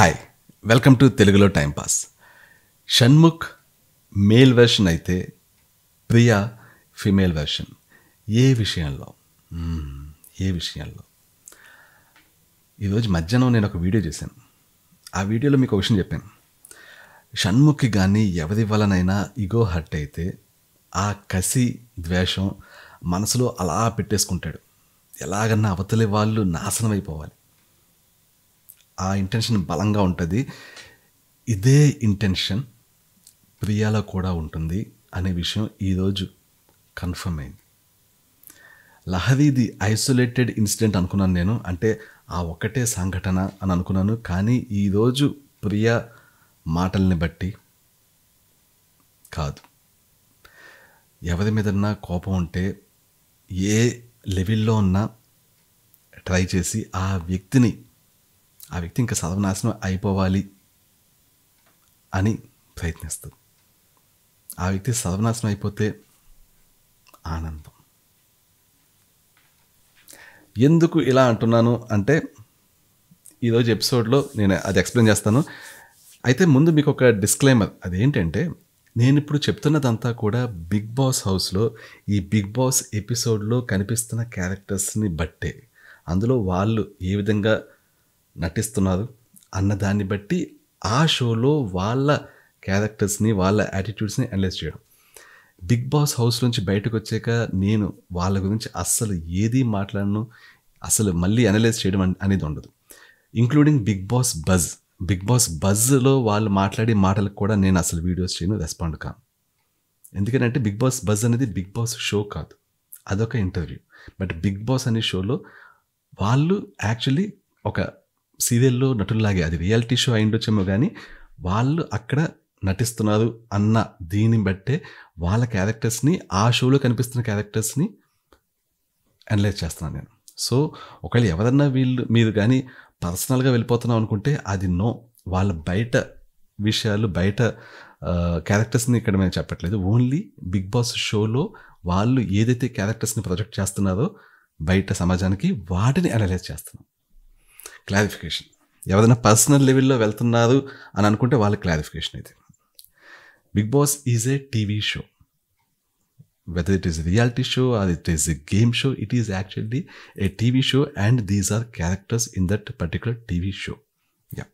Hi welcome to తెలుగులో timepass Shanmukh male version అయితే Priya female version ఏ విషయంలో hmm, ఏ విషయంలో ఈరోజు మధ్యాహ్నం నేను ఒక వీడియో చేశాను ఆ వీడియోలో మీకు ఒక విషయం చెప్పాను షణ్ముఖి కానీ ఎవరి వలనైనా ఇగో హర్ట్ అయితే ఆ కసి ద్వేషం మనసులో అలా పెట్టేసుకుంటాడు ఎలాగన్నా అవతలి వాళ్ళు నాశనం అయిపోవాలి ఆ ఇంటెన్షన్ బలంగా ఉంటుంది ఇదే ఇంటెన్షన్ ప్రియాలో కూడా ఉంటుంది అనే విషయం ఈరోజు కన్ఫర్మ్ అయింది లహరీది ఐసోలేటెడ్ ఇన్సిడెంట్ అనుకున్నాను నేను అంటే ఆ ఒకటే సంఘటన అని అనుకున్నాను కానీ ఈరోజు ప్రియ మాటల్ని బట్టి కాదు ఎవరి మీదన్నా కోపం ఉంటే ఏ లెవెల్లో ఉన్నా ట్రై చేసి ఆ వ్యక్తిని ఆ వ్యక్తి ఇంకా సర్వనాశనం అయిపోవాలి అని ప్రయత్నిస్తుంది ఆ వ్యక్తి సర్వనాశనం అయిపోతే ఆనందం ఎందుకు ఇలా అంటున్నాను అంటే ఈరోజు ఎపిసోడ్లో నేను అది ఎక్స్ప్లెయిన్ చేస్తాను అయితే ముందు మీకు ఒక డిస్క్లైమర్ అదేంటంటే నేను ఇప్పుడు చెప్తున్నదంతా కూడా బిగ్ బాస్ హౌస్లో ఈ బిగ్ బాస్ ఎపిసోడ్లో కనిపిస్తున్న క్యారెక్టర్స్ని బట్టే అందులో వాళ్ళు ఏ విధంగా నటిస్తున్నారు అన్న దాన్ని బట్టి ఆ షోలో వాళ్ళ క్యారెక్టర్స్ని వాళ్ళ యాటిట్యూడ్స్ని అనలైజ్ చేయడం బిగ్ బాస్ హౌస్ నుంచి బయటకు వచ్చాక నేను వాళ్ళ గురించి అస్సలు ఏది మాట్లాడను అసలు మళ్ళీ అనలైజ్ చేయడం అనేది ఉండదు including Bigg Boss buzz Bigg Boss బజ్లో వాళ్ళు మాట్లాడే మాటలకు కూడా నేను అసలు వీడియోస్ చేయను రెస్పాండ్ కాను ఎందుకంటే బిగ్ బాస్ బజ్ అనేది బిగ్ బాస్ షో కాదు అదొక ఇంటర్వ్యూ బట్ బిగ్ బాస్ అనే షోలో వాళ్ళు యాక్చువల్లీ ఒక సీరియల్లో నటుల్లాగే అది రియాలిటీ షో ఉండొచ్చేమో కానీ వాళ్ళు అక్కడ నటిస్తున్నారు అన్న దీన్ని బట్టే వాళ్ళ క్యారెక్టర్స్ని ఆ షోలో కనిపిస్తున్న క్యారెక్టర్స్ని అనలైజ్ చేస్తున్నాను నేను సో ఒకవేళ ఎవరన్నా వీళ్ళు మీరు కానీ పర్సనల్గా వెళ్ళిపోతున్నాం అనుకుంటే అది నో వాళ్ళ బయట విషయాలు బయట క్యారెక్టర్స్ని ఇక్కడ మేము చెప్పట్లేదు ఓన్లీ బిగ్ బాస్ షోలో వాళ్ళు ఏదైతే క్యారెక్టర్స్ని ప్రొజెక్ట్ చేస్తున్నారో బయట సమాజానికి వాటిని అనలైజ్ చేస్తున్నాం క్లారిఫికేషన్ ఎవరైనా పర్సనల్ లెవెల్లో వెళ్తున్నారు అని అనుకుంటే వాళ్ళ క్లారిఫికేషన్ అయితే Bigg Boss is a TV show whether it is reality show or it is a game show it is actually a TV show and these are characters in that particular TV show yeah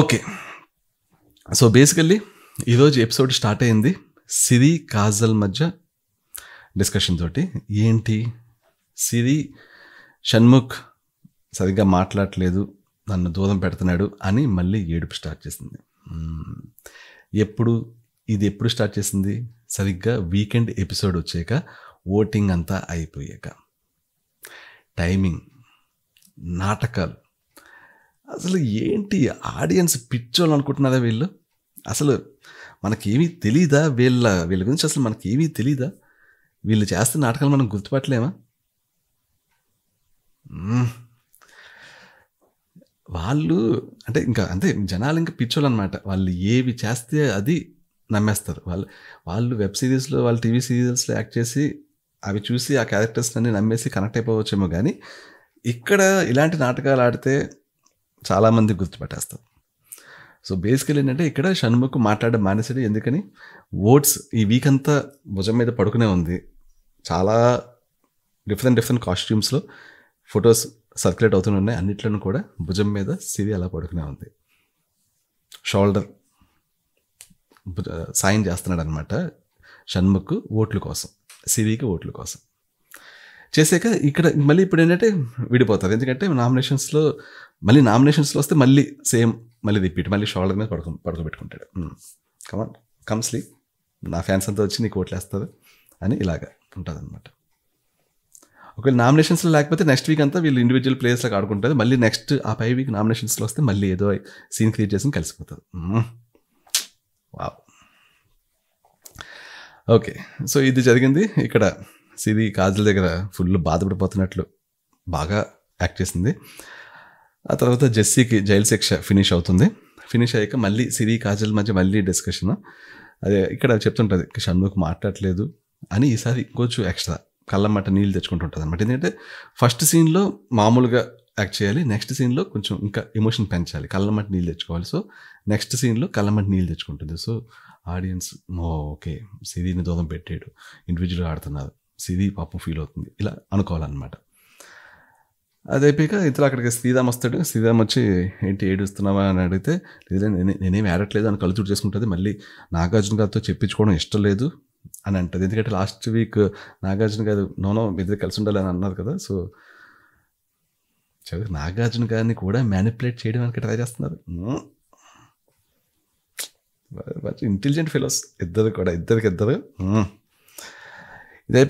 okay so basically ఈరోజు episode start అయింది సిరి కాజల్ మధ్య discussion తోటి ఏంటి సిరి షణ్ముఖ్ సరిగ్గా మాట్లాడట్లేదు నన్ను దూరం పెడుతున్నాడు అని మళ్ళీ ఏడుపు స్టార్ట్ చేసింది ఎప్పుడు ఇది ఎప్పుడు స్టార్ట్ చేసింది సరిగ్గా వీకెండ్ ఎపిసోడ్ వచ్చాక ఓటింగ్ అంతా అయిపోయాక టైమింగ్ నాటకాలు అసలు ఏంటి ఆడియన్స్ పిచ్చోళ్ళు అనుకుంటున్నారా వీళ్ళు అసలు మనకేమీ తెలీదా వీళ్ళ వీళ్ళ గురించి అసలు మనకేమీ తెలీదా వీళ్ళు చేస్తున్న నాటకాలు మనం గుర్తుపట్టలేమా వాళ్ళు అంటే ఇంకా అంతే జనాలు ఇంకా పిచ్చోళ్ళు అనమాట వాళ్ళు ఏవి చేస్తే అది నమ్మేస్తారు వాళ్ళు వాళ్ళు వెబ్ సిరీస్లో వాళ్ళు టీవీ సీరియల్స్లో యాక్ట్ చేసి అవి చూసి ఆ క్యారెక్టర్స్ అన్ని నమ్మేసి కనెక్ట్ అయిపోవచ్చేమో కానీ ఇక్కడ ఇలాంటి నాటకాలు ఆడితే చాలామంది గుర్తుపెట్టేస్తారు సో బేసికల్ ఏంటంటే ఇక్కడ షణ్ముఖ్ మాట్లాడడం మానేసాడు ఎందుకని ఓట్స్ ఈ వీక్ అంతా భుజం మీద పడుకునే ఉంది చాలా డిఫరెంట్ డిఫరెంట్ కాస్ట్యూమ్స్లో ఫొటోస్ సర్క్యులేట్ అవుతూనే ఉన్నాయి అన్నిట్లను కూడా భుజం మీద సిరి అలా పడుకునే ఉంది షోల్డర్ సాయం చేస్తున్నాడు అనమాట షణ్ముఖ్ ఓట్ల కోసం సిరికి ఓట్ల కోసం చేసాక ఇక్కడ మళ్ళీ ఇప్పుడు ఏంటంటే విడిపోతారు ఎందుకంటే నామినేషన్స్లో మళ్ళీ నామినేషన్స్లో వస్తే మళ్ళీ సేమ్ మళ్ళీ రిపీట్ మళ్ళీ షోల్డర్ మీద పడుకు పడుకోబెట్టుకుంటాడు కమాన్ hmm. కమ్స్లీ నా ఫ్యాన్స్ అంతా వచ్చి నీకు ఓట్లేస్తారు అని ఇలాగ ఉంటుంది అనమాట ఒకవేళ నామినేషన్స్లో లేకపోతే నెక్స్ట్ వీక్ అంతా వీళ్ళు ఇండివిజువల్ ప్లేయర్స్లో ఆడుకుంటుంది మళ్ళీ నెక్స్ట్ ఆ ఫైవ్ వీక్ నామినేషన్స్లో వస్తే మళ్ళీ ఏదో సీన్ క్రియేట్ చేసి కలిసిపోతుంది వావ్ ఓకే సో ఇది జరిగింది ఇక్కడ సిరి కాజల్ దగ్గర ఫుల్ బాధపడిపోతున్నట్లు బాగా యాక్ట్ చేసింది ఆ తర్వాత జెస్సీకి జైలు శిక్ష ఫినిష్ అవుతుంది ఫినిష్ అయ్యాక మళ్ళీ సిరి కాజల్ మధ్య మళ్ళీ డిస్కషన్ అదే ఇక్కడ చెప్తుంటుంది షణ్ముఖ్ మాట్లాడలేదు అని ఈసారి ఇంకొంచెం ఎక్స్ట్రా కళ్ళమ్మట నీళ్ళు తెచ్చుకుంటుంటుంది అనమాట ఎందుకంటే ఫస్ట్ సీన్లో మామూలుగా యాక్ట్ చేయాలి నెక్స్ట్ సీన్లో కొంచెం ఇంకా ఎమోషన్ పెంచాలి కళ్ళమ్మట నీళ్ళు తెచ్చుకోవాలి సో నెక్స్ట్ సీన్లో కళ్ళమ్మట నీళ్ళు తెచ్చుకుంటుంది సో ఆడియన్స్ ఓకే సిరిని దూరం పెట్టాడు ఇండివిజువల్గా ఆడుతున్నారు సిరి పాపం ఫీల్ అవుతుంది ఇలా అనుకోవాలన్నమాట అది అయిపోయాక ఇతర అక్కడికి శ్రీరామ్ వస్తాడు శ్రీరామ్ వచ్చి ఏంటి ఏడుస్తున్నావా అని అడిగితే లేదా నేనేం ఆడట్లేదు అని కలుచుడు చేసుకుంటుంది మళ్ళీ నాగార్జున గారితో చెప్పించుకోవడం ఇష్టం లేదు అని అంటుంది ఎందుకంటే లాస్ట్ వీక్ నాగార్జున గారు నోనో దగ్గర కలిసి ఉండాలి అని అన్నారు కదా సో చదువు నాగార్జున గారిని కూడా మ్యానిపులేట్ అని ట్రై చేస్తున్నారు ఇంటెలిజెంట్ ఫెలోస్ ఇద్దరు కూడా ఇద్దరికి ఇద్దరు ఇదే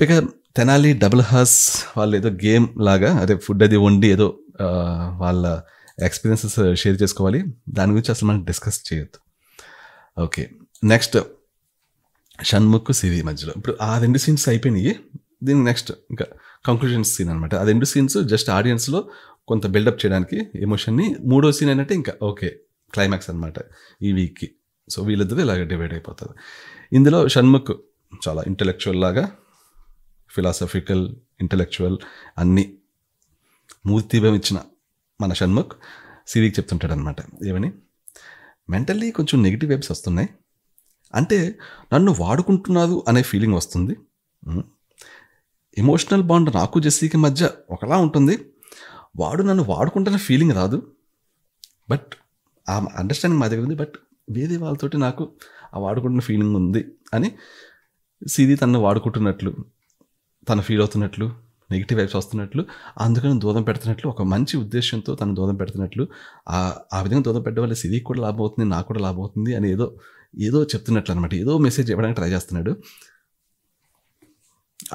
తెనాలి డబుల్ హాస్ వాళ్ళు ఏదో గేమ్ లాగా అదే ఫుడ్ అది వండి ఏదో వాళ్ళ ఎక్స్పీరియన్సెస్ షేర్ చేసుకోవాలి దాని గురించి అసలు మనం డిస్కస్ చేయొద్దు ఓకే నెక్స్ట్ షణ్ముఖ్ సిరి మధ్యలో ఇప్పుడు ఆ రెండు సీన్స్ అయిపోయినాయి దీని నెక్స్ట్ ఇంకా కంక్లూజన్ సీన్ అనమాట ఆ రెండు సీన్స్ జస్ట్ ఆడియన్స్లో కొంత బిల్డప్ చేయడానికి ఎమోషన్ని మూడో సీన్ ఏంటంటే ఇంకా ఓకే క్లైమాక్స్ అనమాట ఈ వీక్కి సో వీళ్ళిద్దరూ ఇలాగ డివైడ్ అయిపోతారు ఇందులో షణ్ముఖ్ చాలా ఇంటలెక్చువల్ లాగా ఫిలాసఫికల్ ఇంటలెక్చువల్ అన్నీ మూర్తిభం ఇచ్చిన మన షణ్ముఖ్ సిరికి చెప్తుంటాడనమాట ఏమని మెంటల్లీ కొంచెం నెగిటివ్ వైబ్స్ వస్తున్నాయి అంటే నన్ను వాడుకుంటున్నారు అనే ఫీలింగ్ వస్తుంది ఎమోషనల్ బాండ్ నాకు జెస్సీకి మధ్య ఒకలా ఉంటుంది వాడు నన్ను వాడుకుంటున్న ఫీలింగ్ రాదు బట్ ఆ అండర్స్టాండింగ్ మా దగ్గర ఉంది బట్ వేరే వాళ్ళతోటి నాకు ఆ వాడుకుంటున్న ఫీలింగ్ ఉంది అని సిరి తనను వాడుకుంటున్నట్లు తను ఫీల్ అవుతున్నట్లు నెగిటివ్ వైబ్స్ వస్తున్నట్లు అందుకని దూరం పెడుతున్నట్లు ఒక మంచి ఉద్దేశంతో తను దూరం పెడుతున్నట్లు ఆ విధంగా దూరం పెట్టడం వల్ల సిరికి కూడా లాభం అవుతుంది నాకు కూడా లాభం అవుతుంది అని ఏదో ఏదో చెప్తున్నట్లు అనమాట ఏదో మెసేజ్ ఇవ్వడానికి ట్రై చేస్తున్నాడు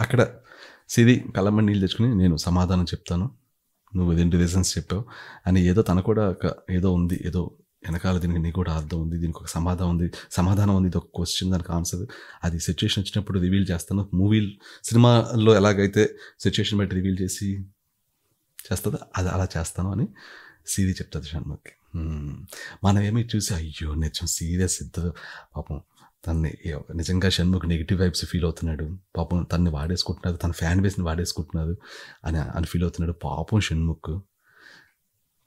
అక్కడ సిరి కలమ్మ నీళ్ళు తెచ్చుకుని నేను సమాధానం చెప్తాను నువ్వు ఇదేంటి రీజన్స్ చెప్పావు అని ఏదో తన కూడా ఒక ఏదో ఉంది ఏదో వెనకాల దీనికి నీకు కూడా అర్థం ఉంది దీనికి ఒక సమాధానం ఉంది సమాధానం ఉంది ఇది ఒక క్వశ్చన్ దానికి ఆన్సర్ అది సిచ్యువేషన్ వచ్చినప్పుడు రివీల్ చేస్తాను మూవీ సినిమాలో ఎలాగైతే సిచ్యువేషన్ బట్టి రివీల్ చేసి చేస్తుందో అది అలా చేస్తాను అని సీది చెప్తుంది షణ్ముఖి మనమేమి చూసి అయ్యో నిజం సీరియస్ ఇద్దరు పాపం తన్ని నిజంగా షణ్ముఖ్ నెగిటివ్ వైబ్స్ ఫీల్ అవుతున్నాడు పాపం తన్ని వాడేసుకుంటున్నారు తన ఫ్యాన్ బేస్ని వాడేసుకుంటున్నారు అని అని ఫీల్ అవుతున్నాడు పాపం షణ్ముఖ్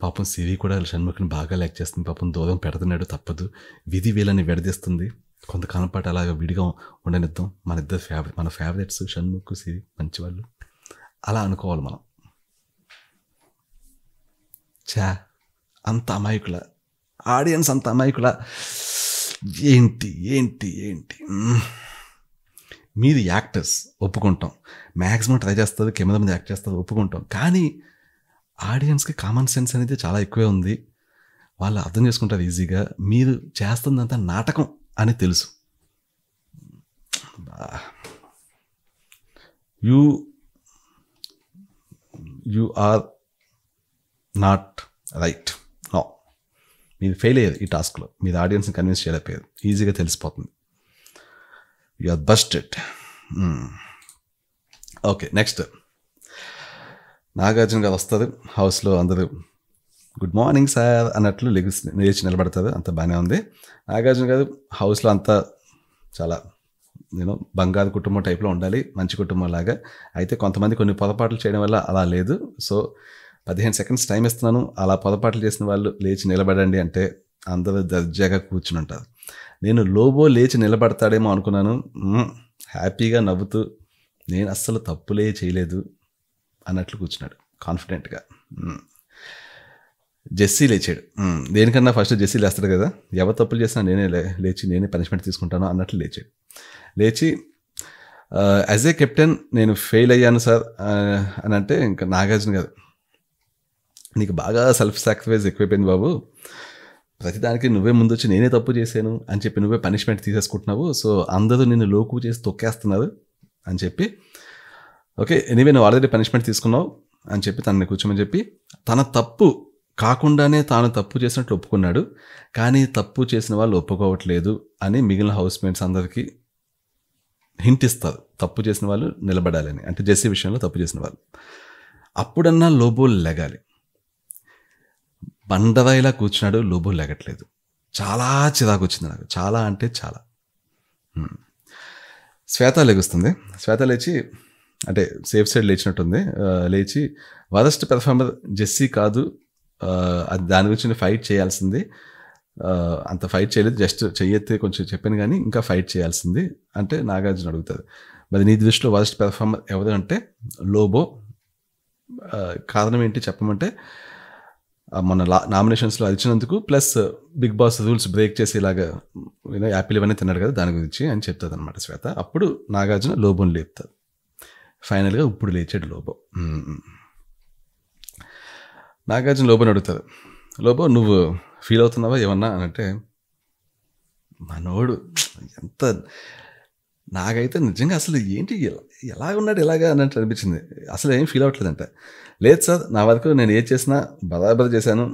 పాపం సిరి కూడా షణ్ముఖ్ని బాగా లైక్ చేస్తుంది పాపం దూరం పెడుతున్నాడు తప్పదు విధి వీళ్ళని విడదీస్తుంది కొంతకాలం పాటు అలాగ విడిగా ఉండనిద్దాం మన ఇద్దరు ఫేవరెట్ మన ఫేవరెట్స్ షణ్ముఖ్ సిరి మంచివాళ్ళు అలా అనుకోవాలి మనం చా అంత అమాయకుల ఆడియన్స్ అంత అమాయకుల ఏంటి ఏంటి ఏంటి మీది యాక్టర్స్ ఒప్పుకుంటాం మ్యాక్సిమం ట్రై చేస్తుంది కింద మంది యాక్ట్ చేస్తుంది ఒప్పుకుంటాం కానీ ఆడియన్స్కి కామన్ సెన్స్ అనేది చాలా ఎక్కువే ఉంది వాళ్ళు అర్థం చేసుకుంటారు ఈజీగా మీరు చేస్తుందంతా నాటకం అని తెలుసు you you are not right నేను ఫెయిల్ అయ్యేది ఈ టాస్క్లో మీరు ఆడియన్స్ని కన్విన్స్ చేయలేకపోయేది ఈజీగా తెలిసిపోతుంది you are bust it okay next Nagarjuna garu వస్తుంది హౌస్లో అందరూ గుడ్ మార్నింగ్ సార్ అన్నట్లు లెగ్స్ లేచి నిలబడతారు అంత బాగానే ఉంది నాగార్జున గారు హౌస్లో అంతా చాలా నేను బంగారు కుటుంబం టైప్లో ఉండాలి మంచి కుటుంబం లాగా అయితే కొంతమంది కొన్ని పొరపాట్లు చేయడం వల్ల అలా లేదు సో పదిహేను సెకండ్స్ టైం ఇస్తున్నాను అలా పొరపాట్లు చేసిన వాళ్ళు లేచి నిలబడండి అంటే అందరూ దర్జాగా కూర్చుని ఉంటారు నేను లోబో లేచి నిలబడతాడేమో అనుకున్నాను హ్యాపీగా నవ్వుతూ నేను అస్సలు తప్పులే చేయలేదు అన్నట్లు కూర్చున్నాడు కాన్ఫిడెంట్గా జెస్సీ లేచాడు దేనికన్నా ఫస్ట్ జెస్సీ లేస్తాడు కదా ఎవరు తప్పులు చేసినా నేనే లేచి నేనే పనిష్మెంట్ తీసుకుంటాను అన్నట్లు లేచాడు లేచి యాజ్ ఏ కెప్టెన్ నేను ఫెయిల్ అయ్యాను సార్ అని అంటే ఇంకా నాగార్జున గారు నీకు బాగా సెల్ఫ్ సాక్రిఫైస్ ఎక్కువైపోయింది బాబు ప్రతిదానికి నువ్వే ముందొచ్చి నేనే తప్పు చేశాను అని చెప్పి నువ్వే పనిష్మెంట్ తీసేసుకుంటున్నావు సో అందరూ నిన్ను లోకు చేసి తొక్కేస్తున్నారు అని చెప్పి ఓకే ఎనీవే నువ్వు ఆల్రెడీ పనిష్మెంట్ తీసుకున్నావు అని చెప్పి తనని కూర్చోమని చెప్పి తన తప్పు కాకుండానే తాను తప్పు చేసినట్లు ఒప్పుకున్నాడు కానీ తప్పు చేసిన వాళ్ళు ఒప్పుకోవట్లేదు అని మిగిలిన హౌస్ మేట్స్ అందరికీ హింట్ ఇస్తారు తప్పు చేసిన వాళ్ళు నిలబడాలని అంటే జెస్సీ విషయంలో తప్పు చేసిన వాళ్ళు అప్పుడన్నా లోబోలు లెగాలి పండవ ఇలా కూర్చున్నాడు లోబో లేగట్లేదు చాలా చిరాకు వచ్చింది నాకు చాలా అంటే చాలా శ్వేత లెగుస్తుంది శ్వేత లేచి అంటే సేఫ్ సైడ్ లేచినట్టుంది లేచి వరస్ట్ పెర్ఫార్మర్ జెస్సీ కాదు అది దాని గురించి ఫైట్ చేయాల్సింది అంత ఫైట్ చేయలేదు జస్ట్ చెయ్యతే కొంచెం చెప్పాను కానీ ఇంకా ఫైట్ చేయాల్సింది అంటే నాగార్జున అడుగుతుంది మరి నీ దృష్టిలో వరస్ట్ పెర్ఫార్మర్ ఎవరు అంటే లోబో కారణం ఏంటి చెప్పమంటే మన నామినేషన్స్లో ఇచ్చినందుకు plus Bigg Boss rules break చేసి ఇలాగా యాపిల్ ఇవన్నీ తిన్నాడు కదా దాని గురించి అని చెప్తుంది అనమాట శ్వేత అప్పుడు నాగార్జున లోబోని లేపుతారు ఫైనల్గా ఇప్పుడు లేచాడు లోబో నాగార్జున లోబోని అడుగుతారు లోబో నువ్వు ఫీల్ అవుతున్నావా ఏమన్నా అంటే మనోడు ఎంత నాకైతే నిజంగా అసలు ఏంటి ఎలా ఉన్నాడు ఎలాగా అన్నట్టు అనిపించింది అసలు ఏం ఫీల్ అవ్వట్లేదంట లేదు సార్ నా వరకు నేను ఏది చేసినా బదాబద చేశాను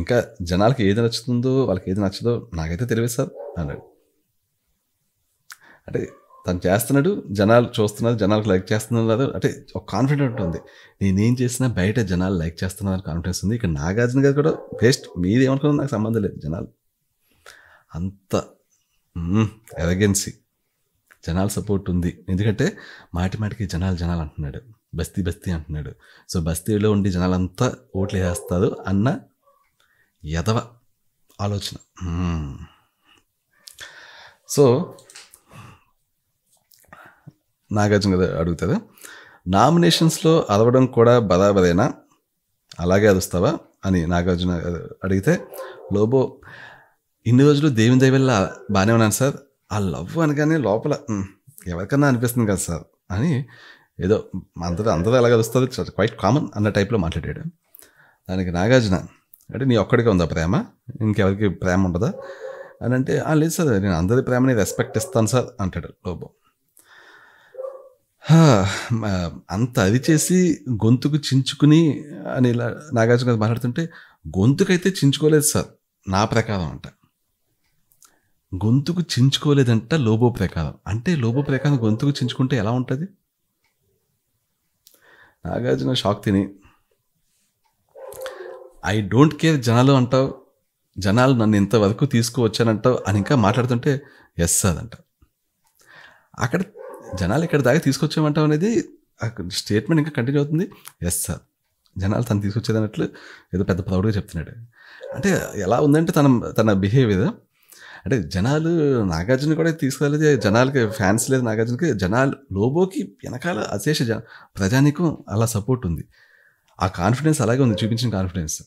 ఇంకా జనాలకి ఏది నచ్చుతుందో వాళ్ళకి ఏది నచ్చదో నాకైతే తెలియదు సార్ అన్నాడు అంటే తను చేస్తున్నాడు జనాలు చూస్తున్నారు జనాలకు లైక్ చేస్తున్నారు అంటే ఒక కాన్ఫిడెంట్ ఉంటుంది నేనేం చేసినా బయట జనాలు లైక్ చేస్తున్నారు కాన్ఫిడెన్స్ ఉంది ఇక్కడ నాగార్జున గారు కూడా బెస్ట్ మీరేమనుకున్నా నాకు సంబంధం లేదు జనాలు అంత ఎరగెన్సీ జనాల సపోర్ట్ ఉంది ఎందుకంటే మాటి మాటికి జనాలు జనాలు అంటున్నాడు బస్తీ బస్తీ అంటున్నాడు సో బస్తీలో ఉండి జనాలంతా ఓట్లు వేస్తారు అన్న యథవ ఆలోచన సో నాగార్జున గారు అడుగుతారు నామినేషన్స్లో అలవడం కూడా బరాబరేనా అలాగే అరుస్తావా అని నాగార్జున అడిగితే లోబో ఇన్ని రోజులు దేవుని దయవల్ల బాగానే ఉన్నాను సార్ ఆ లవ్ అనగానే లోపల ఎవరికన్నా అనిపిస్తుంది కదా సార్ అని ఏదో అందరూ అందరూ ఎలా కలుస్తుంది క్వైట్ కామన్ అన్న టైప్లో మాట్లాడాడు దానికి నాగార్జున అంటే నీ ఒక్కడికే ఉందా ప్రేమ ఇంకెవరికి ప్రేమ ఉండదా అని అంటే లేదు సార్ నేను అందరి ప్రేమని రెస్పెక్ట్ ఇస్తాను సార్ అంటాడు లోబో అంత అది చేసి గొంతుకు చించుకుని అని ఇలా నాగార్జున గారు మాట్లాడుతుంటే గొంతుకైతే చించుకోలేదు సార్ నా ప్రకారం అంట గొంతుకు చించుకోలేదంట లోబో ప్రకారం అంటే లోబో ప్రకారం గొంతుకు చించుకుంటే ఎలా ఉంటుంది నాగార్జున షాక్ తిని ఐ డోంట్ కేర్ జనాలు అంటావు జనాలు నన్ను ఇంతవరకు తీసుకువచ్చానంటావు అని ఇంకా మాట్లాడుతుంటే ఎస్ సార్ అంట అక్కడ జనాలు ఇక్కడ దాకా తీసుకొచ్చామంటావు అనేది స్టేట్మెంట్ ఇంకా కంటిన్యూ అవుతుంది ఎస్ సార్ జనాలు తను తీసుకొచ్చేదన్నట్లు ఏదో పెద్ద ప్రౌడ్గా చెప్తున్నాడు అంటే ఎలా ఉందంటే తన తన బిహేవియర్ అంటే జనాలు నాగార్జున కూడా తీసుకెళ్ళేది జనాలకి ఫ్యాన్స్ లేదు నాగార్జునకి జనాలు లోబోకి వెనకాల అశేష జన ప్రజానికం అలా సపోర్ట్ ఉంది ఆ కాన్ఫిడెన్స్ అలాగే ఉంది చూపించిన కాన్ఫిడెన్స్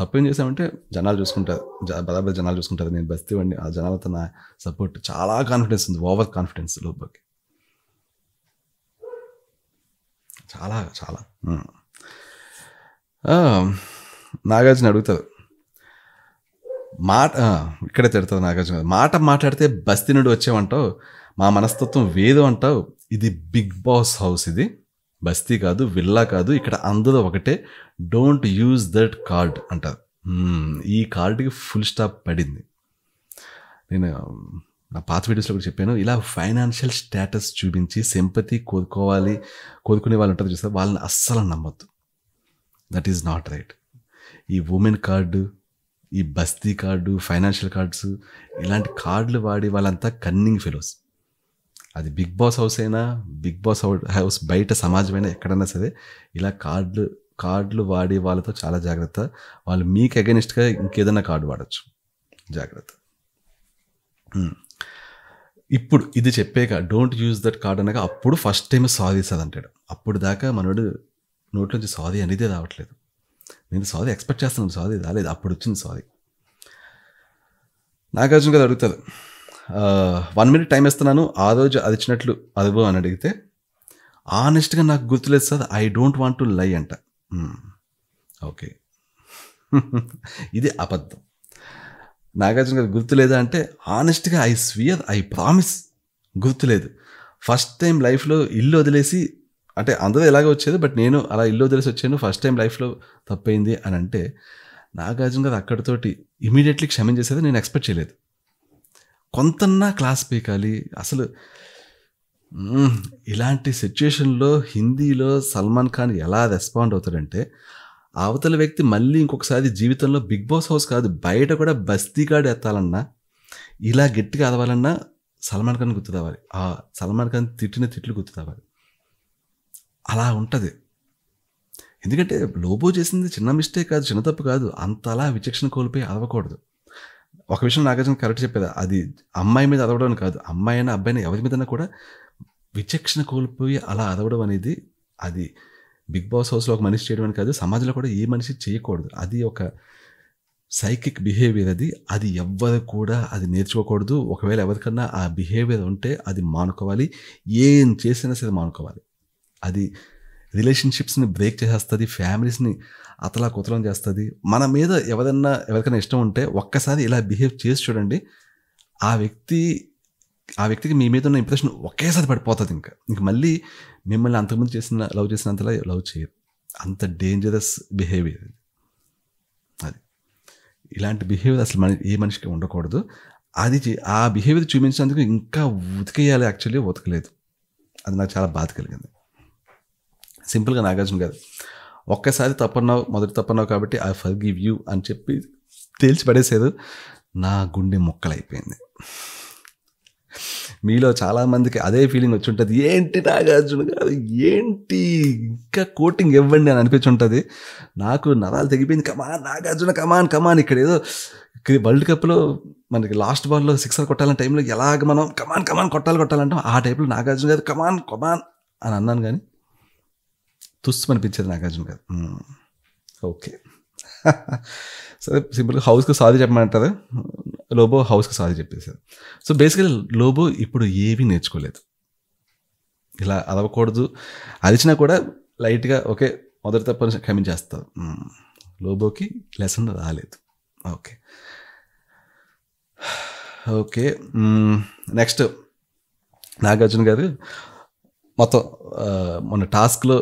తప్పు ఏం చేసామంటే జనాలు చూసుకుంటారు బరాబర్ జనాలు చూసుకుంటారు నేను బస్తీ వండి ఆ జనాలతో నా సపోర్ట్ చాలా కాన్ఫిడెన్స్ ఉంది ఓవర్ కాన్ఫిడెన్స్ లోబోకి చాలా చాలా నాగార్జున అడుగుతారు మాట ఇక్కడ తిడతావు నాగార్జున మాట మాట్లాడితే బస్తినుడు వచ్చేవంటావు మా మనస్తత్వం వేదు అంటావు ఇది బిగ్ బాస్ హౌస్ ఇది బస్తీ కాదు విల్లా కాదు ఇక్కడ అందరూ ఒకటే డోంట్ యూజ్ దట్ కార్డ్ అంటారు ఈ కార్డుకి ఫుల్ స్టాప్ పడింది నేను నా పాత వీడియోస్లో కూడా చెప్పాను ఇలా ఫైనాన్షియల్ స్టేటస్ చూపించి సెంపతి కోరుకోవాలి కోరుకునే వాళ్ళు ఉంటారు చూస్తే వాళ్ళని అస్సలు నమ్మద్దు దట్ ఈజ్ నాట్ రైట్ ఈ ఉమెన్ కార్డు ఈ బస్తీ కార్డు ఫైనాన్షియల్ కార్డ్స్ ఇలాంటి కార్డులు వాడి వాళ్ళంతా కన్నింగ్ ఫెలోస్ అది బిగ్ బాస్ హౌస్ అయినా బిగ్ బాస్ హౌస్ బయట సమాజమైనా ఎక్కడైనా సరే ఇలా కార్డులు కార్డులు వాడి వాళ్ళతో చాలా జాగ్రత్త వాళ్ళు మీకు అగెనిస్ట్గా ఇంకేదైనా కార్డు వాడచ్చు జాగ్రత్త ఇప్పుడు ఇది చెప్పాక డోంట్ యూజ్ దట్ కార్డ్ అనగా అప్పుడు ఫస్ట్ టైం సారీ సార్ అంటాడు అప్పుడు దాకా మనోడు నోట్లోంచి సారీ అనేది రావట్లేదు నేను సారీ ఎక్స్పెక్ట్ చేస్తున్నాను సారీ రాలేదు అప్పుడు వచ్చింది సారీ నాగార్జున గారు అడుగుతారు వన్ మినిట్ టైం ఇస్తున్నాను ఆ రోజు అది ఇచ్చినట్లు అదిగో అని అడిగితే ఆనెస్ట్గా నాకు గుర్తులేదు sir I don't want to lie అంట ఓకే hmm, ఇది అబద్ధం నాగార్జున గారు గుర్తులేదా అంటే ఆనెస్ట్గా ఐ స్వియర్ ఐ ప్రామిస్ గుర్తులేదు ఫస్ట్ టైం లైఫ్లో ఇల్లు వదిలేసి అంటే అందరూ ఎలాగో వచ్చేది బట్ నేను అలా ఇల్లు తెలిసి వచ్చాను ఫస్ట్ టైం లైఫ్లో తప్పైంది అని అంటే నాగార్జున గారు అక్కడితోటి ఇమీడియట్లీ క్షమించేసేది నేను ఎక్స్పెక్ట్ చేయలేదు కొంతన్నా క్లాస్ పీకాలి అసలు ఇలాంటి సిచ్యుయేషన్లో హిందీలో సల్మాన్ ఖాన్ ఎలా రెస్పాండ్ అవుతాడంటే అవతల వ్యక్తి మళ్ళీ ఇంకొకసారి జీవితంలో బిగ్ బాస్ హౌస్ కాదు బయట కూడా బస్తీ కార్డు ఎత్తాలన్నా ఇలా గట్టిగా అదవాలన్నా సల్మాన్ ఖాన్ గుర్తు రావాలి ఆ సల్మాన్ ఖాన్ తిట్టిన తిట్లు గుర్తు రావాలి అలా ఉంటుంది ఎందుకంటే లోబో చేసింది చిన్న మిస్టేక్ కాదు చిన్న తప్పు కాదు అంతలా విచక్షణ కోల్పోయి అదవకూడదు ఒక విషయం నాగార్జున కరెక్ట్ చెప్పేది అది అమ్మాయి మీద అదవడం కాదు అమ్మాయి అయినా అబ్బాయిని ఎవరి మీదైనా కూడా విచక్షణ కోల్పోయి అలా అదవడం అనేది అది బిగ్ బాస్ హౌస్లో ఒక మనిషి చేయడం అని కాదు సమాజంలో కూడా ఏ మనిషి చేయకూడదు అది ఒక సైకిక్ బిహేవియర్ అది అది ఎవరు కూడా అది నేర్చుకోకూడదు ఒకవేళ ఎవరికన్నా ఆ బిహేవియర్ ఉంటే అది మానుకోవాలి ఏం చేసినా సరే మానుకోవాలి అది రిలేషన్షిప్స్ని బ్రేక్ చేసేస్తుంది ఫ్యామిలీస్ని అతలా కుతలం చేస్తుంది మన మీద ఎవరైనా ఎవరికైనా ఇష్టం ఉంటే ఒక్కసారి ఇలా బిహేవ్ చేసి చూడండి ఆ వ్యక్తి ఆ వ్యక్తికి మీ మీద ఉన్న ఇంప్రెషన్ ఒకేసారి పడిపోతుంది ఇంకా ఇంక మళ్ళీ మిమ్మల్ని అంతకుముందు చేసిన లవ్ చేసినంతలా లవ్ చేయరు అంత డేంజరస్ బిహేవియర్ అది ఇలాంటి బిహేవియర్ అసలు మన ఏ మనిషికి ఉండకూడదు అది ఆ బిహేవియర్ చూపించినందుకు ఇంకా ఉతికేయాలి యాక్చువల్లీ ఉతకలేదు అది నాకు చాలా బాధ కలిగింది సింపుల్గా నాగార్జున గారు ఒక్కసారి తప్పన్నావు మొదటి తప్పన్నావు కాబట్టి ఐ ఫర్ గివ్ యూ అని చెప్పి తేల్చి పడేసారు నా గుండె మొక్కలైపోయింది మీలో చాలామందికి అదే ఫీలింగ్ వచ్చి ఉంటుంది ఏంటి నాగార్జున గారు ఏంటి ఇంకా కోటింగ్ ఇవ్వండి అని ఉంటుంది నాకు నరాలు తెగిపోయింది కమాన్ నాగార్జున కమాన్ కమాన్ ఇక్కడ ఏదో వరల్డ్ కప్లో మనకి లాస్ట్ బాల్లో సిక్సర్ కొట్టాలని టైంలో ఎలాగ మనం కమాన్ కమాన్ కొట్టాలి కొట్టాలంటాం ఆ టైప్లో నాగార్జున గారు కమాన్ కమాన్ అని అన్నాను కానీ తుస్తు అనిపించేది నాగార్జున గారు ఓకే సరే సింపుల్గా హౌస్కి సాధి చెప్పమంటారు లోబో హౌస్కి సాధి చెప్పేశారు సో బేసికలీ లోబో ఇప్పుడు ఏమీ నేర్చుకోలేదు ఇలా అలవకూడదు అరిచినా కూడా లైట్గా ఓకే మొదటి తప్పని క్షమించేస్తారు లోబోకి లెసన్ రాలేదు okay okay next Nagarjuna garu మొత్తం మొన్న టాస్క్లో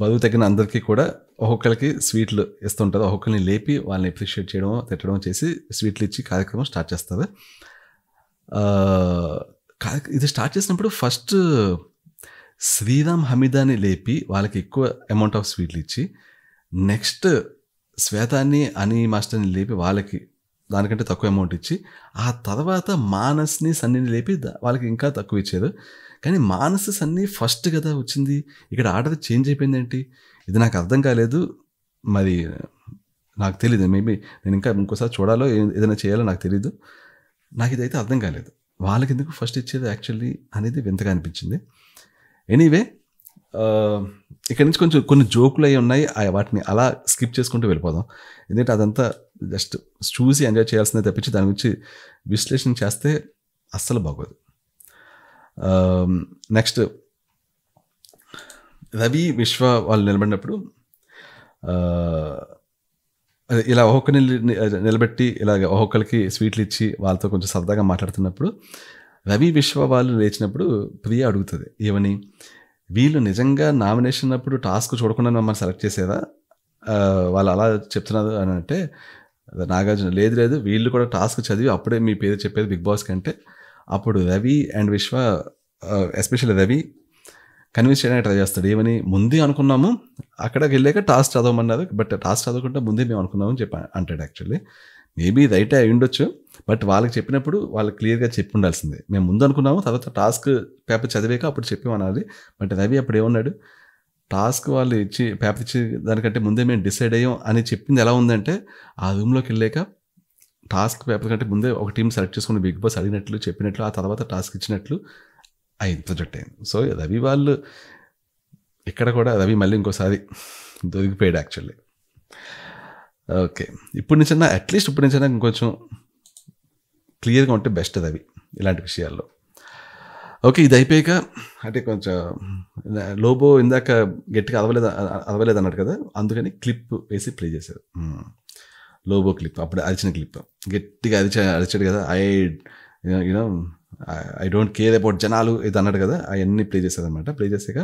బరువు తగ్గిన అందరికీ కూడా ఒక్కొక్కరికి స్వీట్లు ఇస్తుంటారు ఒక్కొక్కరిని లేపి వాళ్ళని అప్రిషియేట్ చేయడం తిట్టడం చేసి స్వీట్లు ఇచ్చి కార్యక్రమం స్టార్ట్ చేస్తారు ఇది స్టార్ట్ చేసినప్పుడు ఫస్ట్ శ్రీరామ్ హమీదాని లేపి వాళ్ళకి ఎక్కువ అమౌంట్ ఆఫ్ స్వీట్లు ఇచ్చి నెక్స్ట్ శ్వేతాన్ని అని మాస్టర్ని లేపి వాళ్ళకి దానికంటే తక్కువ అమౌంట్ ఇచ్చి ఆ తర్వాత మానస్ని సన్నిని లేపి వాళ్ళకి ఇంకా తక్కువ ఇచ్చారు కానీ మానసస్ అన్నీ ఫస్ట్ కదా వచ్చింది ఇక్కడ ఆర్డర్ చేంజ్ అయిపోయింది ఏంటి ఇది నాకు అర్థం కాలేదు మరి నాకు తెలియదు మేబీ నేను ఇంకా ఇంకోసారి చూడాలో ఏదైనా చేయాలో నాకు తెలియదు నాకు ఇదైతే అర్థం కాలేదు వాళ్ళకి ఎందుకు ఫస్ట్ ఇచ్చేది యాక్చువల్లీ అనేది వింతగా అనిపించింది ఎనీవే ఇక్కడ నుంచి కొంచెం కొన్ని జోకులు అవి ఉన్నాయి వాటిని అలా స్కిప్ చేసుకుంటూ వెళ్ళిపోదాం ఎందుకంటే అదంతా జస్ట్ చూసి ఎంజాయ్ చేయాల్సిందే తప్పించి దాని గురించి విశ్లేషణ చేస్తే అస్సలు బాగోదు నెక్స్ట్ రవి విశ్వ వాళ్ళు నిలబడినప్పుడు uh, ఇలా ఒక్కొక్కరిని నిలబెట్టి ఇలాగ ఒక్కొక్కరికి స్వీట్లు ఇచ్చి వాళ్ళతో కొంచెం సరదాగా మాట్లాడుతున్నప్పుడు రవి విశ్వ వాళ్ళు లేచినప్పుడు ప్రియ అడుగుతుంది ఏమని వీళ్ళు నిజంగా నామినేషన్ అప్పుడు టాస్క్ చూడకుండా మమ్మల్ని సెలెక్ట్ చేసేదా వాళ్ళు అలా చెప్తున్నారు అని అంటే నాగార్జున లేదు లేదు వీళ్ళు కూడా టాస్క్ చదివి అప్పుడే మీ పేరు చెప్పేది బిగ్ బాస్ కంటే అప్పుడు Ravi and Vishwa especially Ravi convince చేయడానికి ట్రై చేస్తాడు ఏమని ముందే అనుకున్నాము అక్కడికి వెళ్ళాక టాస్క్ చదవమన్నారు బట్ టాస్క్ చదవకుండా ముందే మేము అనుకున్నామని చెప్పి అంటాడు యాక్చువల్లీ మేబీ రైటే అయి ఉండొచ్చు బట్ వాళ్ళకి చెప్పినప్పుడు వాళ్ళు క్లియర్గా చెప్పి ఉండాల్సిందే మేము ముందు అనుకున్నాము తర్వాత టాస్క్ పేపర్ చదివాక అప్పుడు చెప్పామనాలి బట్ రవి అప్పుడు ఏమన్నాడు టాస్క్ వాళ్ళు ఇచ్చి పేపర్ ఇచ్చి దానికంటే ముందే మేము డిసైడ్ అయ్యాం అని చెప్పింది ఎలా ఉందంటే ఆ రూమ్లోకి వెళ్ళాక టాస్క్ పేపర్ కంటే ముందే ఒక టీం సెలెక్ట్ చేసుకుని బిగ్ బాస్ అడిగినట్లు చెప్పినట్లు ఆ తర్వాత టాస్క్ ఇచ్చినట్లు అయింది జట్టు అయింది సో రవి వాళ్ళు ఇక్కడ కూడా రవి మళ్ళీ ఇంకోసారి దొరికిపోయాడు యాక్చువల్లీ ఓకే ఇప్పుడు నుంచైనా అట్లీస్ట్ ఇప్పుడు నుంచైనా ఇంకొంచెం క్లియర్గా ఉంటే బెస్ట్ అది ఇలాంటి విషయాల్లో ఓకే ఇది అయిపోయాక అంటే కొంచెం లోబో ఇందాక గట్టిగా అదవలేదు అదవలేదు అన్నాడు కదా అందుకని క్లిప్ వేసి ప్లే చేశారు hmm. లోబో క్లిప్ అప్పుడు అరిచిన క్లిప్ గట్టిగా అరిచ అరిచాడు కదా I you know I don't care about జనాలు ఇది అన్నాడు కదా అవన్నీ ప్లే చేశాడు అనమాట ప్లే చేసాక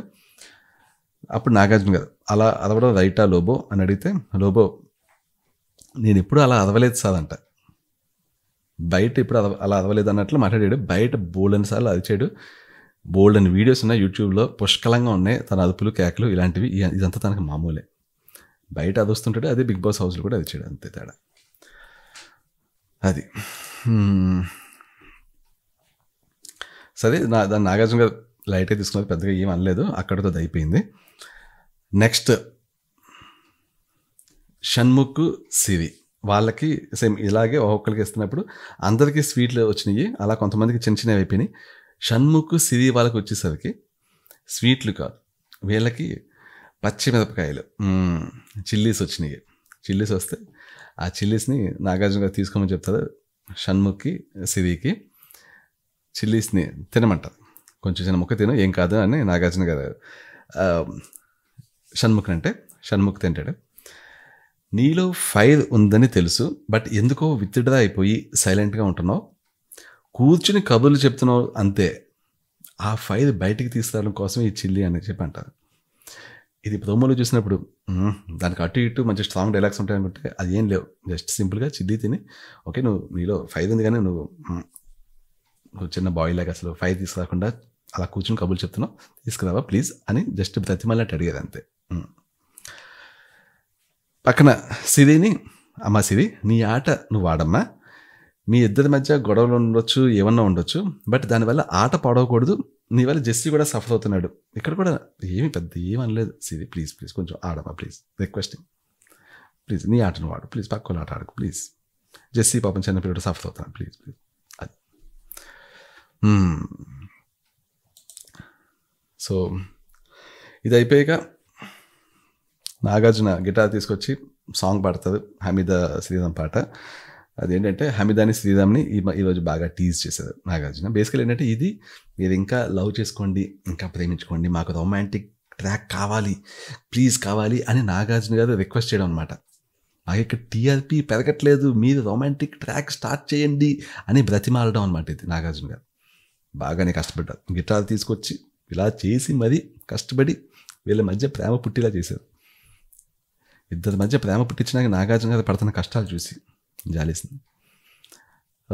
అప్పుడు నాగార్జున కదా అలా అదవడం రైటా లోబో అని అడిగితే లోబో నేను ఎప్పుడు అలా అదవలేదు సార్ అంట బయట ఇప్పుడు అదవ అలా అదవలేదు అన్నట్లు మాట్లాడాడు బయట బోల్డ్ అని సార్లు అరిచాడు అని వీడియోస్ ఉన్నాయి యూట్యూబ్లో పుష్కలంగా ఉన్నాయి తన అదుపులు కేకలు ఇలాంటివి ఇదంతా తనకు మామూలే బయట అది వస్తుంటాడు అదే బిగ్ బాస్ హౌస్లో కూడా అది చేయడం అంతే తేడా అది సరే నా దాన్ని నాగార్జున గారు లైట్గా తీసుకున్నది పెద్దగా ఏం అనలేదు అక్కడతో అయిపోయింది నెక్స్ట్ షణ్ముఖ్ సివి వాళ్ళకి సేమ్ ఇలాగే ఒక్కొక్కరికి ఇస్తున్నప్పుడు అందరికీ స్వీట్లు వచ్చినాయి అలా కొంతమందికి చిన్న చిన్నవి అయిపోయినాయి షణ్ముఖ్ సిరి వాళ్ళకి వచ్చేసరికి స్వీట్లు కాదు వీళ్ళకి పచ్చిమిరపకాయలు చిల్లీస్ వచ్చినాయి చిల్లీస్ వస్తే ఆ చిల్లీస్ని నాగార్జున గారు తీసుకోమని చెప్తారు షణ్ముఖి సిరికి చిల్లీస్ని తినమంటారు కొంచెం చిన్న ముక్క తిను ఏం కాదు అని నాగార్జున గారు షణ్ముఖ్ అంటే షణ్ముఖ్ తింటాడు నీలో ఫైర్ ఉందని తెలుసు బట్ ఎందుకో విత్డ్రా అయిపోయి సైలెంట్గా ఉంటున్నావు కూర్చుని కబుర్లు చెప్తున్నావు అంతే ఆ ఫైర్ బయటికి తీసుకురావడం కోసం ఈ చిల్లీ అని చెప్పి అంటారు ఇది ప్రోమోలో చూసినప్పుడు దానికి అటు ఇటు మంచి స్ట్రాంగ్ డైలాగ్స్ ఉంటాయనుకుంటే అది ఏం లేవు జస్ట్ సింపుల్గా చిల్లి తిని ఓకే నువ్వు నీలో ఫైర్ ఉంది కానీ నువ్వు చిన్న బాయ్ లాగా అసలు ఫైర్ తీసుకురాకుండా అలా కూర్చుని కబుర్లు చెప్తున్నావు తీసుకురావా ప్లీజ్ అని జస్ట్ ప్రతిమలాంటి అడిగేది అంతే పక్కన సిరిని అమ్మా సిరి నీ ఆట నువ్వు ఆడమ్మా మీ ఇద్దరి మధ్య గొడవలు ఉండొచ్చు ఏమన్నా ఉండొచ్చు బట్ దానివల్ల ఆట పాడవకూడదు నీ వల్ల జెస్సీ కూడా సఫర్ అవుతున్నాడు ఇక్కడ కూడా ఏమి పెద్ద ఏమనలేదు సిరి ప్లీజ్ ప్లీజ్ కొంచెం ఆడమా ప్లీజ్ రిక్వెస్టింగ్ ప్లీజ్ నీ ఆటను వాడు ప్లీజ్ పక్కన ఆట ఆడకు ప్లీజ్ జెస్సీ పాపం చిన్నపిల్లడు సఫర్ అవుతున్నాడు ప్లీజ్ ప్లీజ్ అది సో hmm. ఇది అయిపోయాక నాగార్జున గిటార్ తీసుకొచ్చి సాంగ్ పాడుతుంది హమీద శ్రీరామ్ పాట అదేంటంటే హమీదాని శ్రీరామ్ని ఈరోజు బాగా టీజ్ చేశారు నాగార్జున బేసికల్ ఏంటంటే ఇది మీరు ఇంకా లవ్ చేసుకోండి ఇంకా ప్రేమించుకోండి మాకు రొమాంటిక్ ట్రాక్ కావాలి ప్లీజ్ కావాలి అని నాగార్జున గారు రిక్వెస్ట్ చేయడం అనమాట మా యొక్క టీఆర్పీ పెరగట్లేదు మీరు రొమాంటిక్ ట్రాక్ స్టార్ట్ చేయండి అని బ్రతిమాలడం అనమాట ఇది నాగార్జున గారు బాగానే కష్టపడ్డారు గిటార్ తీసుకొచ్చి ఇలా చేసి మరీ కష్టపడి వీళ్ళ మధ్య ప్రేమ పుట్టిలా చేశారు ఇద్దరి మధ్య ప్రేమ పుట్టించినాక నాగార్జున గారు పడుతున్న కష్టాలు చూసి జాలేసింది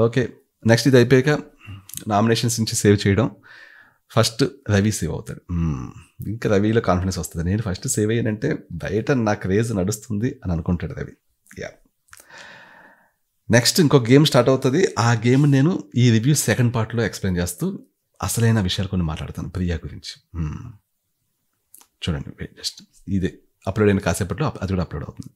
ఓకే నెక్స్ట్ ఇది అయిపోయాక నామినేషన్స్ నుంచి సేవ్ చేయడం ఫస్ట్ రవి సేవ్ అవుతాడు ఇంకా రవిలో కాన్ఫిడెన్స్ వస్తుంది నేను ఫస్ట్ సేవ్ అయ్యానంటే బయట నా క్రేజ్ నడుస్తుంది అని అనుకుంటాడు రవి యా నెక్స్ట్ ఇంకో గేమ్ స్టార్ట్ అవుతుంది ఆ గేమ్ నేను ఈ రివ్యూ సెకండ్ పార్ట్లో ఎక్స్ప్లెయిన్ చేస్తూ అసలైన విషయాలు కొన్ని మాట్లాడతాను ప్రియా గురించి చూడండి జస్ట్ ఇదే అప్లోడ్ అయిన కాసేపట్లో అది కూడా అప్లోడ్ అవుతుంది